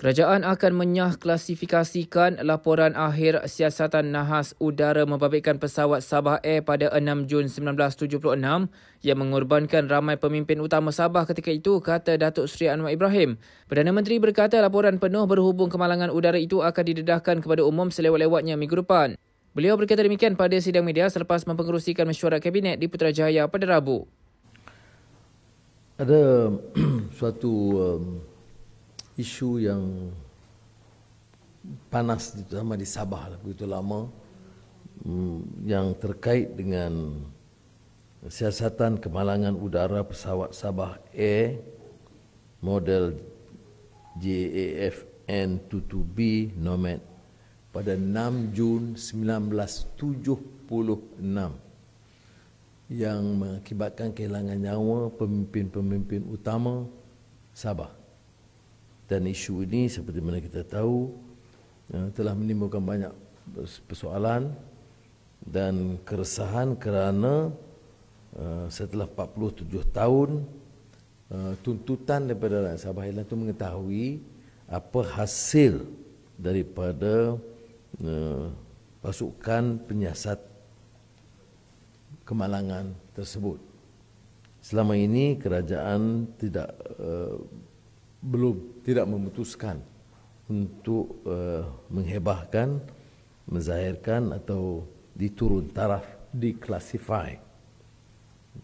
Kerajaan akan menyah klasifikasikan laporan akhir siasatan nahas udara membabitkan pesawat Sabah Air pada 6 Jun 1976 yang mengorbankan ramai pemimpin utama Sabah ketika itu, kata Datuk Seri Anwar Ibrahim. Perdana Menteri berkata laporan penuh berhubung kemalangan udara itu akan didedahkan kepada umum selewat-lewatnya minggu depan. Beliau berkata demikian pada sidang media selepas mempengerusikan mesyuarat Kabinet di Putrajaya pada Rabu. Ada suatu... Um isu yang panas terutama di Sabah lah, begitu lama mm, yang terkait dengan siasatan kemalangan udara pesawat Sabah Air model JAFN 22B Nomad pada 6 Jun 1976 yang mengakibatkan kehilangan nyawa pemimpin-pemimpin utama Sabah dan isu ini seperti mana kita tahu ya, telah menimbulkan banyak persoalan dan keresahan kerana ya, setelah 47 tahun ya, tuntutan daripada rakyat Sabah Island itu mengetahui apa hasil daripada pasukan penyiasat kemalangan tersebut. Selama ini kerajaan tidak eh, belum tidak memutuskan untuk uh, menghebahkan, menzahirkan atau diturun taraf, diklasifikasi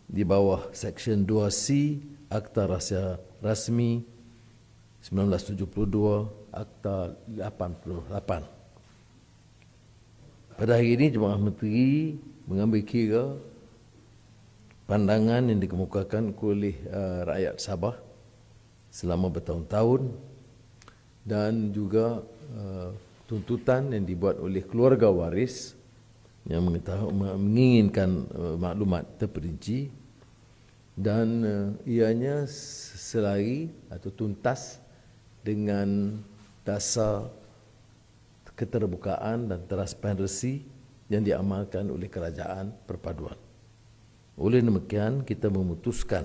di bawah Section 2C Akta Rahsia Rasmi 1972 Akta 88. Pada hari ini Jemaah Menteri mengambil kira pandangan yang dikemukakan oleh uh, rakyat Sabah selama bertahun-tahun dan juga uh, tuntutan yang dibuat oleh keluarga waris yang menginginkan uh, maklumat terperinci dan uh, ianya selari atau tuntas dengan dasar keterbukaan dan transparansi yang diamalkan oleh kerajaan perpaduan. Oleh demikian kita memutuskan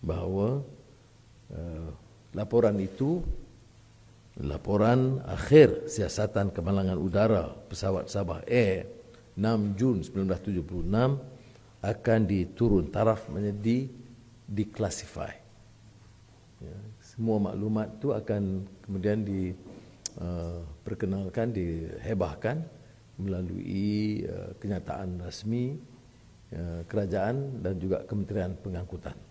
bahawa laporan itu laporan akhir siasatan kemalangan udara pesawat Sabah Air 6 Jun 1976 akan diturun taraf menjadi diklasifikasi. Ya, semua maklumat itu akan kemudian diperkenalkan, eh, uh, dihebahkan melalui uh, kenyataan rasmi uh, kerajaan dan juga Kementerian Pengangkutan.